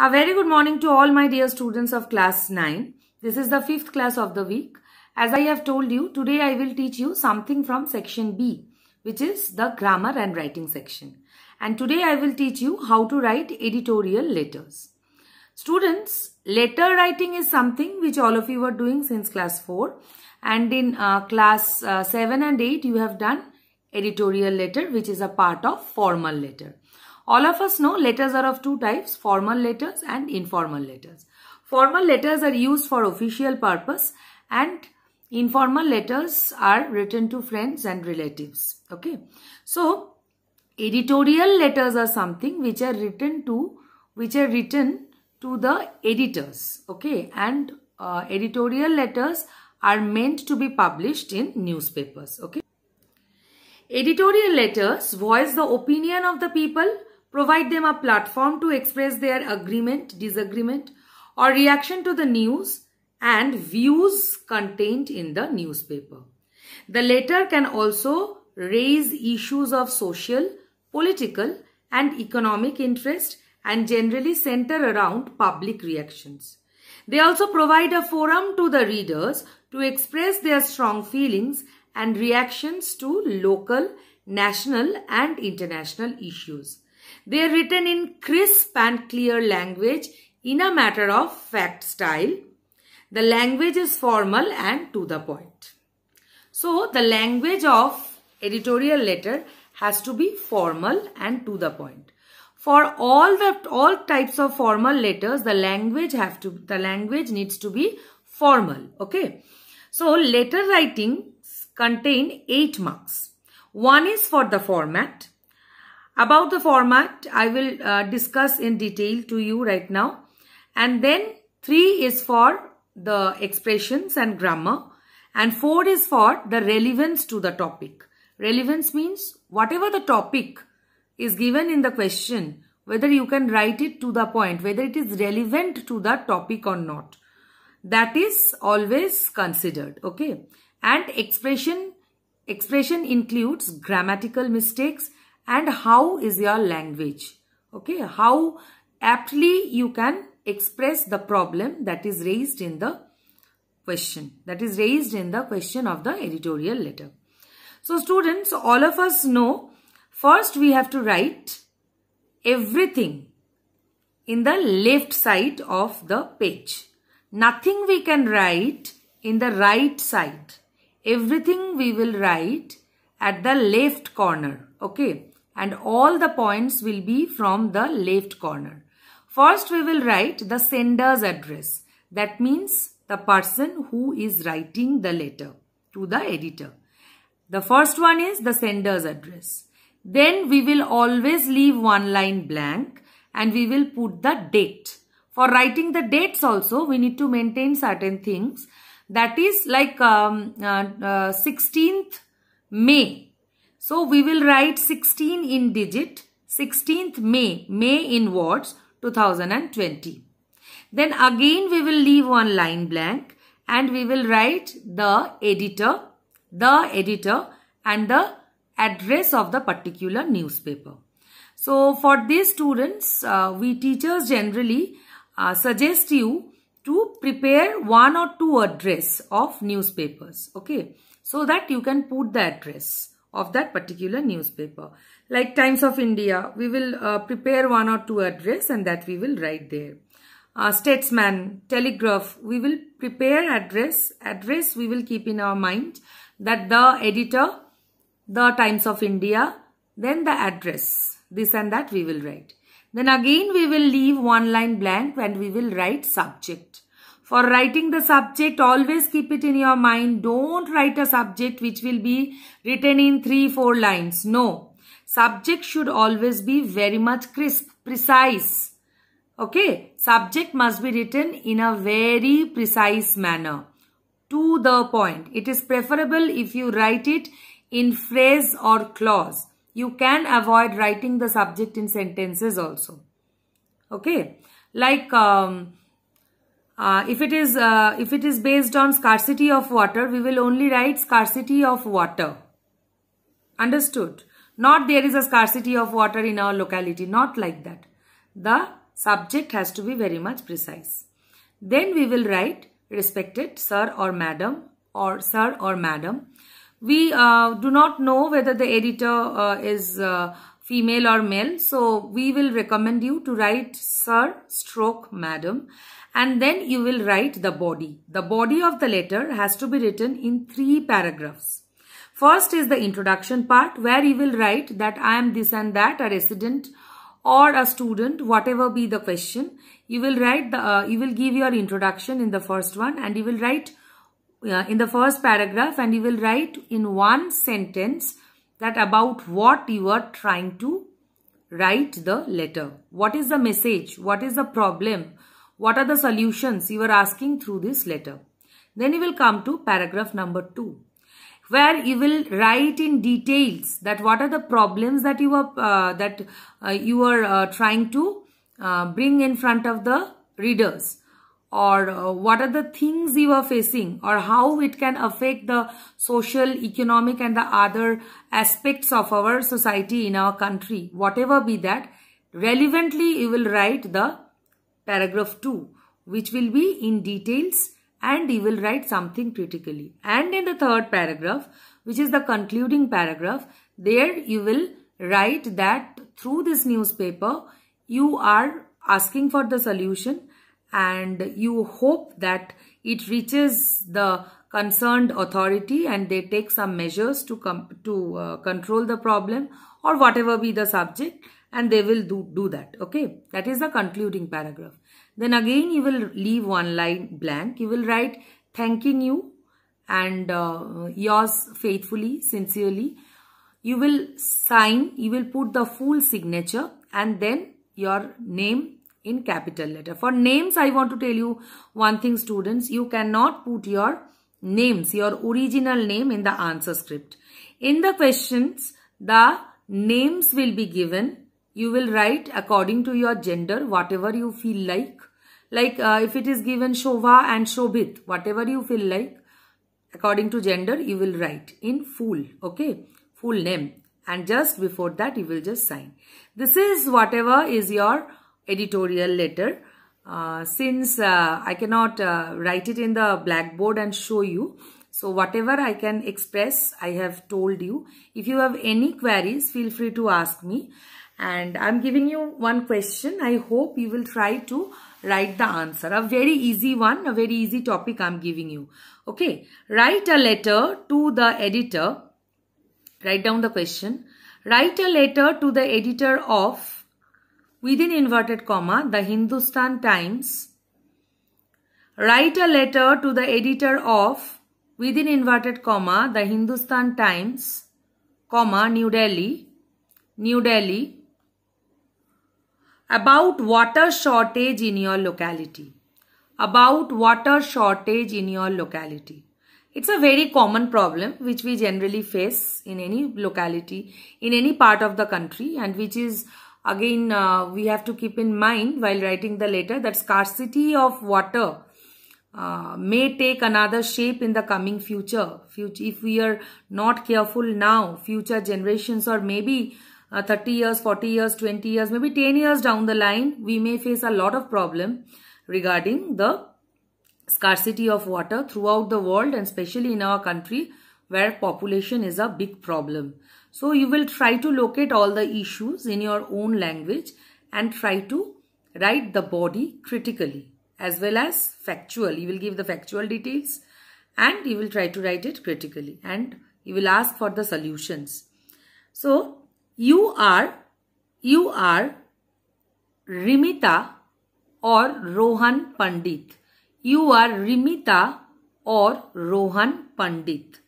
A very good morning to all my dear students of class 9. This is the fifth class of the week. As I have told you, today I will teach you something from section B, which is the grammar and writing section. And today I will teach you how to write editorial letters. Students, letter writing is something which all of you were doing since class 4. And in uh, class uh, 7 and 8, you have done editorial letter, which is a part of formal letter. All of us know letters are of two types, formal letters and informal letters. Formal letters are used for official purpose and informal letters are written to friends and relatives. Okay. So, editorial letters are something which are written to, which are written to the editors. Okay. And uh, editorial letters are meant to be published in newspapers. Okay. Editorial letters voice the opinion of the people provide them a platform to express their agreement, disagreement or reaction to the news and views contained in the newspaper. The latter can also raise issues of social, political and economic interest and generally center around public reactions. They also provide a forum to the readers to express their strong feelings and reactions to local, national and international issues. They are written in crisp and clear language in a matter of fact style. The language is formal and to the point. So, the language of editorial letter has to be formal and to the point. For all the all types of formal letters, the language have to the language needs to be formal. Okay. So letter writing contain 8 marks. One is for the format, about the format, I will uh, discuss in detail to you right now. And then 3 is for the expressions and grammar. And 4 is for the relevance to the topic. Relevance means whatever the topic is given in the question, whether you can write it to the point, whether it is relevant to the topic or not. That is always considered, okay? And expression, expression includes grammatical mistakes, and how is your language. Okay, how aptly you can express the problem that is raised in the question, that is raised in the question of the editorial letter. So students, all of us know, first we have to write everything in the left side of the page. Nothing we can write in the right side. Everything we will write at the left corner. Okay and all the points will be from the left corner. First we will write the sender's address. That means the person who is writing the letter to the editor. The first one is the sender's address. Then we will always leave one line blank and we will put the date. For writing the dates also we need to maintain certain things. That is like um, uh, uh, 16th May so we will write 16 in digit, 16th May, May in words 2020. Then again we will leave one line blank and we will write the editor, the editor and the address of the particular newspaper. So for these students, uh, we teachers generally uh, suggest you to prepare one or two address of newspapers. Okay, so that you can put the address of that particular newspaper. Like Times of India, we will uh, prepare one or two address and that we will write there. Uh, Statesman, Telegraph, we will prepare address. Address we will keep in our mind that the editor, the Times of India, then the address, this and that we will write. Then again we will leave one line blank and we will write subject. For writing the subject, always keep it in your mind. Don't write a subject which will be written in 3-4 lines. No. Subject should always be very much crisp, precise. Okay. Subject must be written in a very precise manner. To the point. It is preferable if you write it in phrase or clause. You can avoid writing the subject in sentences also. Okay. Like... Um, uh, if it is uh, if it is based on scarcity of water, we will only write scarcity of water. Understood? Not there is a scarcity of water in our locality. Not like that. The subject has to be very much precise. Then we will write respected sir or madam or sir or madam. We uh, do not know whether the editor uh, is uh, female or male. So we will recommend you to write sir stroke madam and then you will write the body. The body of the letter has to be written in three paragraphs. First is the introduction part where you will write that I am this and that, a resident or a student, whatever be the question. You will write the, uh, you will give your introduction in the first one and you will write uh, in the first paragraph and you will write in one sentence that about what you are trying to write the letter. What is the message? What is the problem? What are the solutions you are asking through this letter? Then you will come to paragraph number 2 where you will write in details that what are the problems that you are uh, that uh, you are uh, trying to uh, bring in front of the readers or uh, what are the things you are facing or how it can affect the social, economic and the other aspects of our society in our country, whatever be that, relevantly you will write the paragraph 2 which will be in details and you will write something critically. And in the third paragraph which is the concluding paragraph, there you will write that through this newspaper you are asking for the solution and you hope that it reaches the concerned authority and they take some measures to come to uh, control the problem or whatever be the subject and they will do, do that okay that is the concluding paragraph then again you will leave one line blank you will write thanking you and uh, yours faithfully sincerely you will sign you will put the full signature and then your name in capital letter. For names, I want to tell you one thing students, you cannot put your names, your original name in the answer script. In the questions, the names will be given. You will write according to your gender, whatever you feel like. Like uh, if it is given Shova and Shobit, whatever you feel like, according to gender, you will write in full, okay, full name. And just before that, you will just sign. This is whatever is your editorial letter. Uh, since uh, I cannot uh, write it in the blackboard and show you, so whatever I can express, I have told you. If you have any queries, feel free to ask me. And I'm giving you one question. I hope you will try to write the answer. A very easy one, a very easy topic I'm giving you. Okay, write a letter to the editor. Write down the question. Write a letter to the editor of within inverted comma, the Hindustan Times, write a letter to the editor of, within inverted comma, the Hindustan Times, comma, New Delhi, New Delhi, about water shortage in your locality. About water shortage in your locality. It's a very common problem which we generally face in any locality, in any part of the country and which is Again, uh, we have to keep in mind while writing the letter that scarcity of water uh, may take another shape in the coming future. future. If we are not careful now, future generations or maybe uh, 30 years, 40 years, 20 years, maybe 10 years down the line, we may face a lot of problem regarding the scarcity of water throughout the world and especially in our country where population is a big problem. So you will try to locate all the issues in your own language and try to write the body critically as well as factual. You will give the factual details and you will try to write it critically and you will ask for the solutions. So you are, you are Rimita or Rohan Pandit. You are Rimita or Rohan Pandit.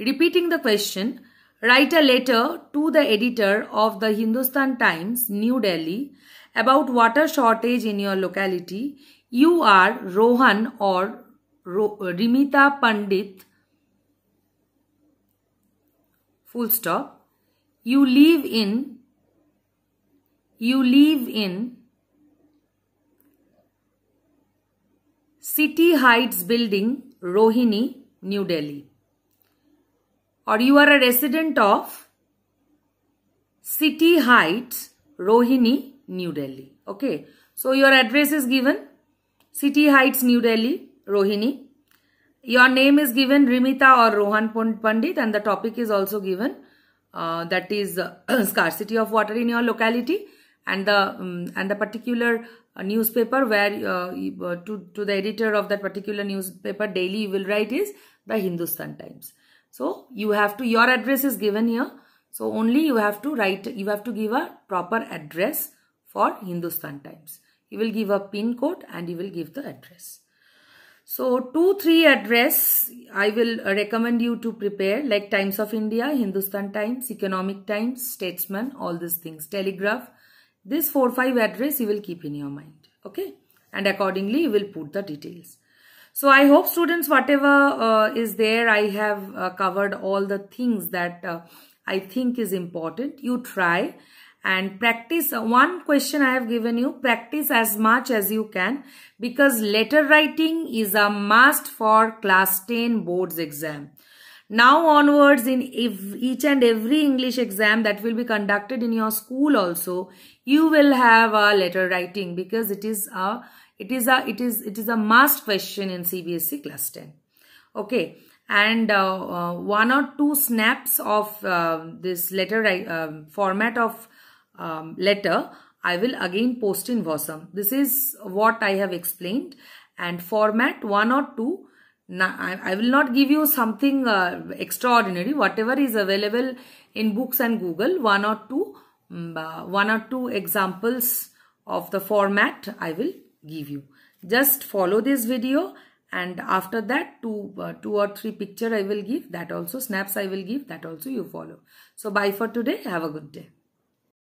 Repeating the question, write a letter to the editor of the Hindustan Times, New Delhi, about water shortage in your locality. You are Rohan or Rimita Pandit. Full stop. You live in. You live in. City Heights Building, Rohini, New Delhi or you are a resident of City Heights, Rohini, New Delhi. Okay. So your address is given City Heights, New Delhi, Rohini. Your name is given Rimita or Rohan Pandit and the topic is also given uh, that is uh, scarcity of water in your locality and the um, and the particular uh, newspaper where uh, uh, to to the editor of that particular newspaper daily you will write is the Hindustan Times. So you have to, your address is given here. So only you have to write, you have to give a proper address for Hindustan Times. You will give a pin code and you will give the address. So 2-3 address I will recommend you to prepare like Times of India, Hindustan Times, Economic Times, Statesman, all these things, Telegraph. This 4-5 address you will keep in your mind. Okay. And accordingly you will put the details. So I hope students, whatever uh, is there, I have uh, covered all the things that uh, I think is important. You try and practice. Uh, one question I have given you, practice as much as you can because letter writing is a must for class 10 boards exam. Now onwards in each and every English exam that will be conducted in your school also, you will have a uh, letter writing because it is a it is a it is it is a must question in CBSE class 10. Okay, and uh, uh, one or two snaps of uh, this letter um, format of um, letter I will again post in Wasm. This is what I have explained and format one or two. Now, I, will not give you something uh, extraordinary. Whatever is available in books and Google, one or two, um, one or two examples of the format I will give you. Just follow this video and after that two, uh, two or three picture I will give that also snaps I will give that also you follow. So bye for today. Have a good day.